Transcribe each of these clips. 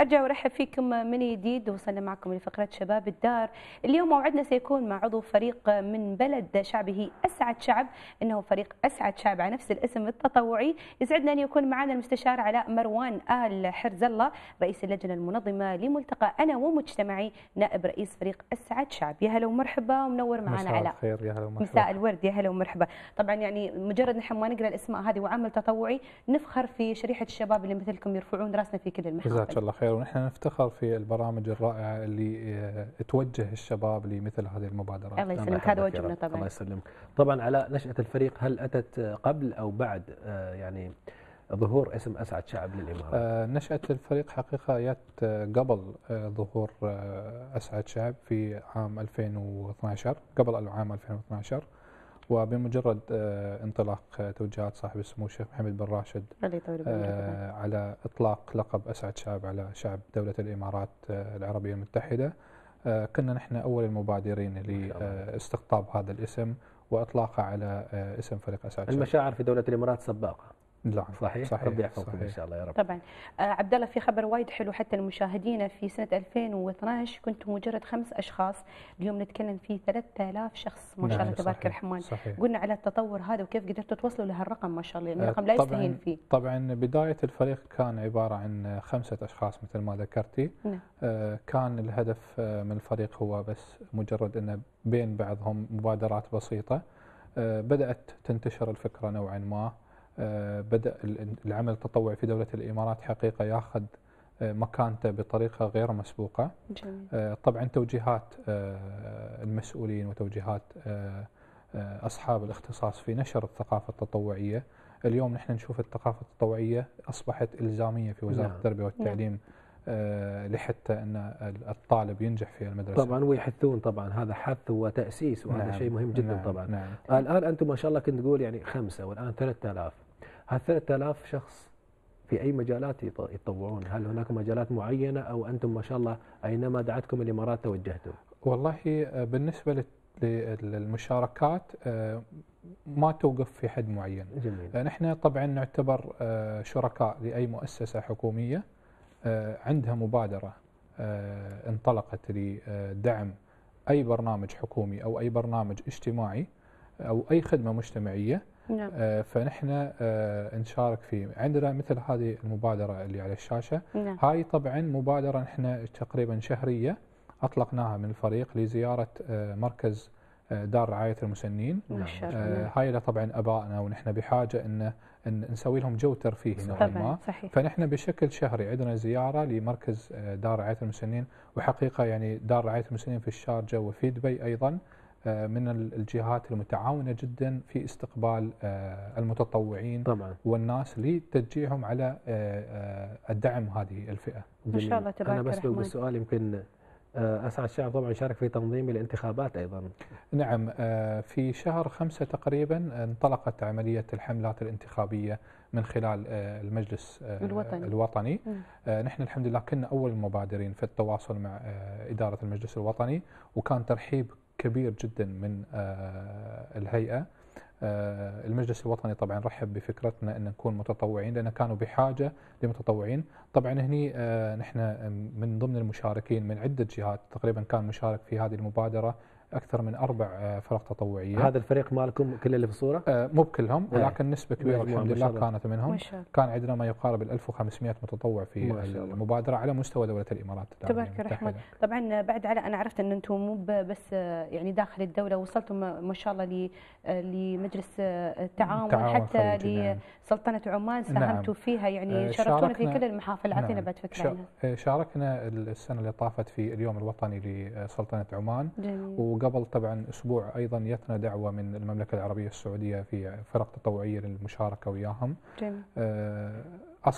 ارجع وارحب فيكم من جديد وصلنا معكم لفقره شباب الدار، اليوم موعدنا سيكون مع عضو فريق من بلد شعبه اسعد شعب، انه فريق اسعد شعب على نفس الاسم التطوعي، يسعدنا ان يكون معنا المستشار علاء مروان ال حرز الله، رئيس اللجنه المنظمه لملتقى انا ومجتمعي، نائب رئيس فريق اسعد شعب، يا هلا ومرحبا ومنور معنا علاء. يا هلا ومرحبا. مساء الورد يا هلا ومرحبا، طبعا يعني مجرد نحن ما نقرا الاسماء هذه وعمل تطوعي نفخر في شريحه الشباب اللي مثلكم يرفعون راسنا في كل المحافل. جزاك الله خير. خير ونحن نفتخر في البرامج الرائعه اللي آه، توجه الشباب لمثل هذه المبادرات الله يسلمك نعم. هذا وجهنا طبعا الله يسلمك طبعا على نشاه الفريق هل اتت قبل او بعد آه، يعني ظهور اسم اسعد شعب للامارات؟ آه، نشاه الفريق حقيقه جت قبل ظهور اسعد شعب في عام 2012 قبل العام 2012 وبمجرد آه، انطلاق آه، توجيهات صاحب السمو الشيخ محمد بن راشد آه، على اطلاق لقب اسعد شعب على شعب دوله الامارات العربيه المتحده كنا نحن اول المبادرين لاستقطاب هذا الاسم واطلاقه على اسم فريق اسعد المشاعر في دوله الامارات سباقه نعم صحيح, صحيح. ربي يحفظكم ان شاء الله يا رب طبعا آه عبد الله في خبر وايد حلو حتى لمشاهدينا في سنه 2012 كنت مجرد خمس اشخاص اليوم نتكلم في 3000 شخص ما شاء الله نعم، تبارك الرحمن قلنا على التطور هذا وكيف قدرتوا توصلوا لهالرقم ما شاء الله يعني آه، رقم لا يستهين فيه طبعا بدايه الفريق كان عباره عن خمسه اشخاص مثل ما ذكرتي نعم. آه كان الهدف آه، من الفريق هو بس مجرد انه بين بعضهم مبادرات بسيطه آه، بدات تنتشر الفكره نوعا ما آه، بدأ العمل التطوعي في دولة الإمارات حقيقة ياخذ آه، مكانته بطريقة غير مسبوقة جميل. آه، طبعا توجيهات المسؤولين وتوجيهات أصحاب الاختصاص في نشر الثقافة التطوعية اليوم نحن نشوف الثقافة التطوعية أصبحت إلزامية في وزارة نعم. التربية والتعليم نعم. لحتى ان الطالب ينجح في المدرسه. طبعا ويحثون طبعا هذا حث وتاسيس وهذا نعم شيء مهم جدا نعم طبعا. نعم الان انتم ما شاء الله كنت تقول يعني خمسه والان 3000 هل 3000 شخص في اي مجالات يتطوعون؟ هل هناك مجالات معينه او انتم ما شاء الله اينما دعتكم الامارات توجهتم؟ والله آه، بالنسبه للمشاركات آه، ما توقف في حد معين. جميل. آه، نحن طبعا نعتبر شركاء لاي مؤسسه حكوميه عندها مبادره انطلقت لدعم اي برنامج حكومي او اي برنامج اجتماعي او اي خدمه مجتمعيه نعم. آه، فنحن آه، نشارك فيه عندنا مثل هذه المبادرة اللي على الشاشة نعم. هاي طبعا مبادرة نحن تقريبا شهرية أطلقناها من الفريق لزيارة آه، مركز دار رعاية المسنين نعم. هاي طبعا أبائنا ونحن بحاجة أن نسوي لهم جو ترفيهي نوعا ما صحيح. فنحن بشكل شهري عندنا زيارة لمركز دار رعاية المسنين وحقيقة يعني دار رعاية المسنين في الشارجة وفي دبي أيضا آه، من الجهات المتعاونة جدا في استقبال آه، المتطوعين طبعا. والناس لتشجيعهم على آه، الدعم هذه الفئة إن شاء الله تبارك أنا بس السؤال يمكن أسعد الشعب طبعا شارك في تنظيم الانتخابات أيضا نعم في شهر خمسة تقريبا انطلقت عملية الحملات الانتخابية من خلال المجلس الوطني, الوطني. نحن الحمد لله كنا أول المبادرين في التواصل مع إدارة المجلس الوطني وكان ترحيب كبير جدا من آه، الهيئة آه، المجلس الوطني طبعا رحب بفكرتنا ان نكون متطوعين لان كانوا بحاجه لمتطوعين، طبعا هني آه، نحن من ضمن المشاركين من عده جهات تقريبا كان مشارك في هذه المبادره اكثر من اربع آه، فرق تطوعيه هذا الفريق مالكم كل اللي في الصوره آه، مو بكلهم إيه. ولكن نسبه كبيره الحمد لله كانت منهم كان عندنا ما يقارب ال 1500 متطوع في المبادره على مستوى دوله الامارات تبارك الرحمن طبعا بعد على انا عرفت ان انتم مو بس آه، يعني داخل الدوله وصلتم ما شاء الله لمجلس التعاون حتى لسلطنه عمان نعم. ساهمتوا نعم. فيها يعني شاركتونا في كل المحافل نعم. اعطينا نعم. بعد فكره شاركنا السنه اللي طافت في اليوم الوطني لسلطنه عمان جميل. قبل طبعا أسبوع أيضا يتنا دعوة من المملكة العربية السعودية في فرق تطوعية للمشاركة وياهم جميل. آه،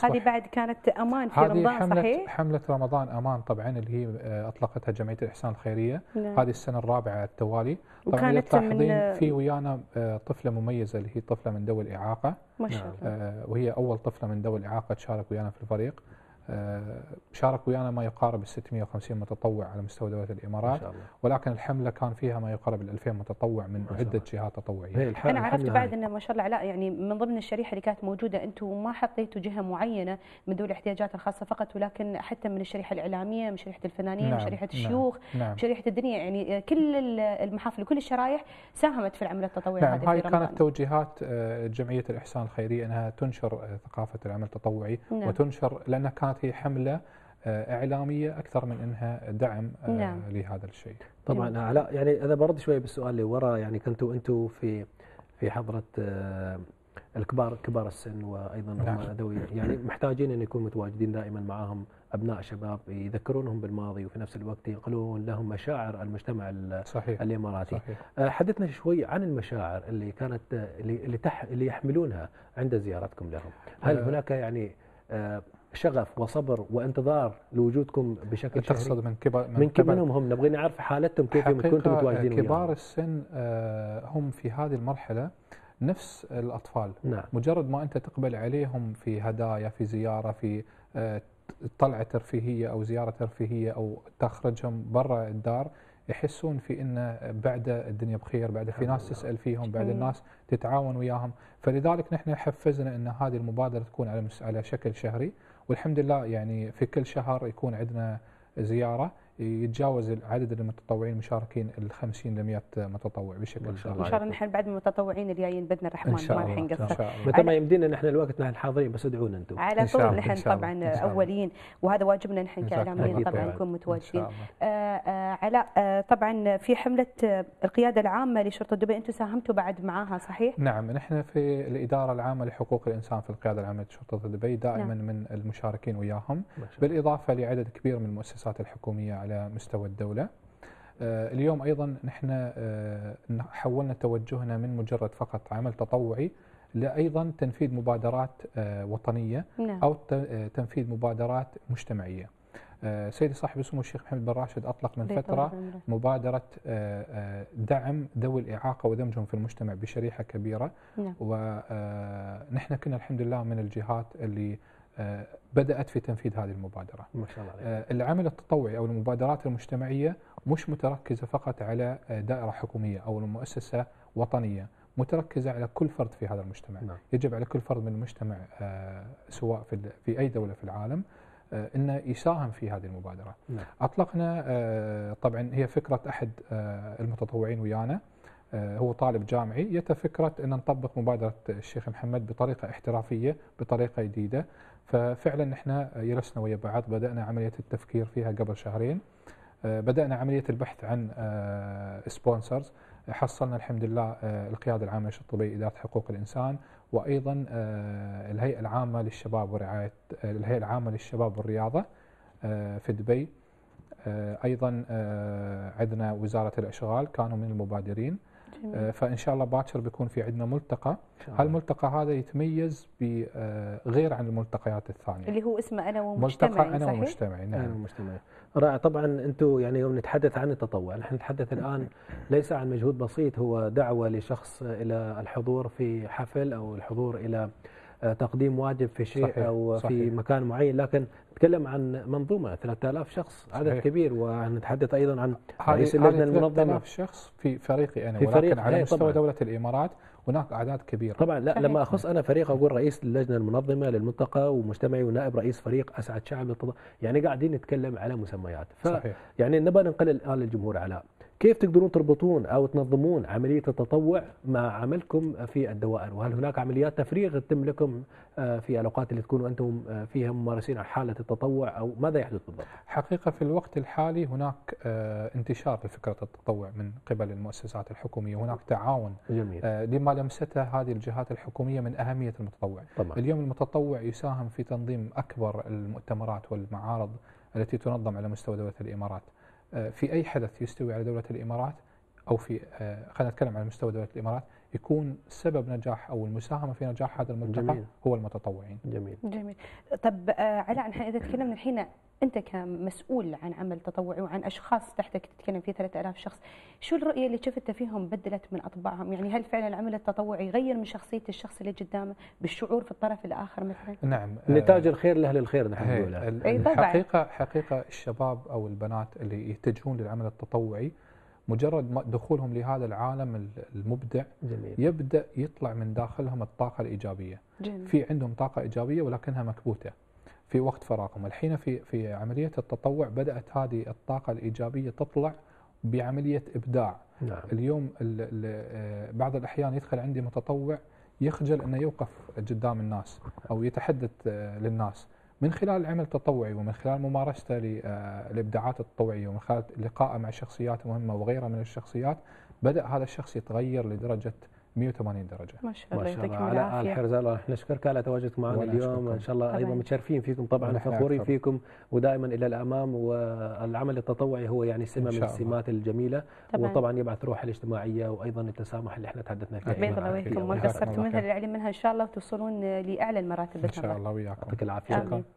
هذه بعد كانت أمان في رمضان حملة صحيح؟ حملة رمضان أمان طبعا اللي هي آه، أطلقتها جمعية الإحسان الخيرية نعم. هذه السنة الرابعة على التوالي طبعا وكانت من في ويانا آه، طفلة مميزة اللي هي طفلة من ذوي الإعاقة ما شاء الله وهي أول طفلة من ذوي الإعاقة تشارك ويانا في الفريق شارك ويانا ما يقارب ال 650 متطوع على مستوى دوله الامارات ما شاء الله. ولكن الحمله كان فيها ما يقارب ال 2000 متطوع من عده جهات تطوعيه انا عرفت بعد انه ما شاء الله علاء يعني من ضمن الشريحه اللي كانت موجوده انتم ما حطيتوا جهه معينه من ذوي الاحتياجات الخاصه فقط ولكن حتى من الشريحه الاعلاميه من شريحه الفنانين نعم من شريحه نعم، الشيوخ نعم من شريحه الدنيا يعني كل المحافل وكل الشرائح ساهمت في العمل التطوعي نعم هذه هاي كانت توجيهات آه، جمعيه الاحسان الخيريه انها تنشر آه، ثقافه العمل التطوعي نعم وتنشر لانها كانت كانت هي حمله آه، اعلاميه اكثر من انها دعم آه، نعم. لهذا الشيء. طبعا نعم. علاء يعني انا برد شوي بالسؤال اللي وراء يعني كنتوا انتم في في حضره آه، الكبار كبار السن وايضا نعم. هم ذوي يعني محتاجين ان يكون متواجدين دائما معاهم ابناء شباب يذكرونهم بالماضي وفي نفس الوقت ينقلون لهم مشاعر المجتمع صحيح. الاماراتي صحيح. حدثنا شوي عن المشاعر اللي كانت اللي اللي, تح اللي يحملونها عند زيارتكم لهم هل أه هناك يعني شغف وصبر وانتظار لوجودكم بشكل شهري تقصد من كبار من, من كبار منهم هم نبغى نعرف حالتهم كيف كنتم متواجدين كبار وياهم. السن آه، هم في هذه المرحله نفس الاطفال نعم. مجرد ما انت تقبل عليهم في هدايا في زياره في آه، طلعه ترفيهيه او زياره ترفيهيه او تخرجهم برا الدار يحسون في ان بعد الدنيا بخير بعد في ناس تسال فيهم بعد الناس تتعاون وياهم فلذلك نحن حفزنا ان هذه المبادره تكون على على شكل شهري والحمد لله يعني في كل شهر يكون عندنا زياره يتجاوز عدد المتطوعين المشاركين ال 50 ل 100 متطوع بشكل ان شاء الله. ان شاء الله نحن بعد المتطوعين الجايين باذن الرحمن ما راح نقصر. متى ما يمدينا نحن الوقت نحن حاضرين بس ادعونا انتم. على طول نحن طبعا اولين وهذا واجبنا نحن كاعلاميين طبعا نكون متواجدين. علاء طبعا في حمله آه، القياده العامه لشرطه دبي انتم ساهمتوا بعد معاها صحيح؟ نعم نحن في الاداره العامه لحقوق الانسان في القياده العامه لشرطه دبي دائما نعم. من المشاركين وياهم بالاضافه لعدد كبير من المؤسسات الحكوميه على مستوى الدولة آه، اليوم أيضا نحن آه، حولنا توجهنا من مجرد فقط عمل تطوعي لأيضا تنفيذ مبادرات آه، وطنية نعم. أو تنفيذ مبادرات مجتمعية سيدي صاحب السمو الشيخ محمد بن راشد أطلق من فترة مبادرة دعم ذوي الإعاقة ودمجهم في المجتمع بشريحة كبيرة نعم. ونحن كنا الحمد لله من الجهات اللي آه، بدأت في تنفيذ هذه المبادرة ما شاء الله عليك. آه، العمل التطوعي أو المبادرات المجتمعية مش متركزة فقط على آه، دائرة حكومية أو مؤسسة وطنية متركزة على كل فرد في هذا المجتمع نعم. يجب على كل فرد من المجتمع سواء في, في أي دولة في العالم انه يساهم في هذه المبادره. نعم. اطلقنا طبعا هي فكره احد المتطوعين ويانا هو طالب جامعي يتفكرت ان نطبق مبادره الشيخ محمد بطريقه احترافيه بطريقه جديده ففعلا احنا جلسنا ويا بعض بدانا عمليه التفكير فيها قبل شهرين آه، بدانا عمليه البحث عن سبونسرز آه، حصلنا الحمد لله آه، القياده العامه للشؤون الطبيه اداره حقوق الانسان وايضا الهيئه العامه للشباب ورعايه الهيئه العامه للشباب والرياضه في دبي ايضا عندنا وزاره الاشغال كانوا من المبادرين آه، فان شاء الله باكر بيكون في عندنا ملتقى هالملتقى هذا يتميز بغير آه، عن الملتقيات الثانيه اللي هو اسمه انا ومجتمعي ملتقى انا ومجتمعي نعم انا ومجتمعي رائع طبعا انتم يعني يوم نتحدث عن التطوع نحن نتحدث الان ليس عن مجهود بسيط هو دعوه لشخص الى الحضور في حفل او الحضور الى آه، تقديم واجب في شيء صحيح او صحيح في مكان معين لكن نتكلم عن منظومه 3000 شخص عدد صحيح كبير ونتحدث ايضا عن رئيس اللجنه المنظمه 3000 شخص في فريقي انا في ولكن على إيه، مستوى طبعًا دوله الامارات هناك اعداد كبيره طبعا لا لما اخص انا فريق اقول رئيس اللجنه المنظمه للمنطقه ومجتمعي ونائب رئيس فريق اسعد شعب يعني قاعدين نتكلم على مسميات ف صحيح يعني نبغى ننقل الان للجمهور على كيف تقدرون تربطون أو تنظمون عملية التطوع مع عملكم في الدوائر وهل هناك عمليات تفريغ تتم لكم آه، في الأوقات اللي تكونوا أنتم آه، فيها ممارسين على حالة التطوع أو ماذا يحدث بالضبط؟ حقيقة في الوقت الحالي هناك آه، انتشار لفكرة التطوع من قبل المؤسسات الحكومية هناك تعاون جميل. لما لمسته هذه الجهات الحكومية من أهمية المتطوع طبعا. اليوم المتطوع يساهم في تنظيم أكبر المؤتمرات والمعارض التي تنظم على مستوى دولة الإمارات آه، في اي حدث يستوي على دوله الامارات او في آه، خلينا نتكلم على مستوى دوله الامارات يكون سبب نجاح او المساهمه في نجاح هذا الملتقى هو المتطوعين. جميل. جميل. طب آه، علاء احنا اذا تكلمنا الحين انت كمسؤول عن عمل تطوعي وعن اشخاص تحتك تتكلم في 3000 شخص شو الرؤيه اللي شفتها فيهم بدلت من اطباعهم يعني هل فعلا العمل التطوعي غير من شخصيه الشخص اللي قدامه بالشعور في الطرف الاخر مثلا نعم آه، نتاج الخير لاهل الخير نحن نقولها الحقيقه حقيقه الشباب او البنات اللي يتجهون للعمل التطوعي مجرد دخولهم لهذا العالم المبدع جميل. يبدا يطلع من داخلهم الطاقه الايجابيه جميل. في عندهم طاقه ايجابيه ولكنها مكبوته في وقت فراغهم الحين في في عمليه التطوع بدات هذه الطاقه الايجابيه تطلع بعمليه ابداع نعم. اليوم الـ الـ آه، بعض الاحيان يدخل عندي متطوع يخجل انه يوقف قدام الناس او يتحدث آه، للناس من خلال العمل التطوعي ومن خلال ممارسته للابداعات آه، التطوعيه ومن خلال لقائه مع شخصيات مهمه وغيرها من الشخصيات بدا هذا الشخص يتغير لدرجه 180 درجه ما شاء الله يعطيكم العافيه على الحرز الله نشكرك على تواجدك معنا اليوم ان شاء الله ايضا متشرفين فيكم طبعا فخورين فيكم ودائما الى الامام والعمل التطوعي هو يعني سمه من السمات الجميله طبعاً. وطبعا يبعث روح الاجتماعيه وايضا التسامح اللي احنا تحدثنا فيه بيض الله ويحفظكم وقصرتم منها للعلم منها ان شاء الله توصلون لاعلى المراتب ان شاء الله وياكم يعطيك العافيه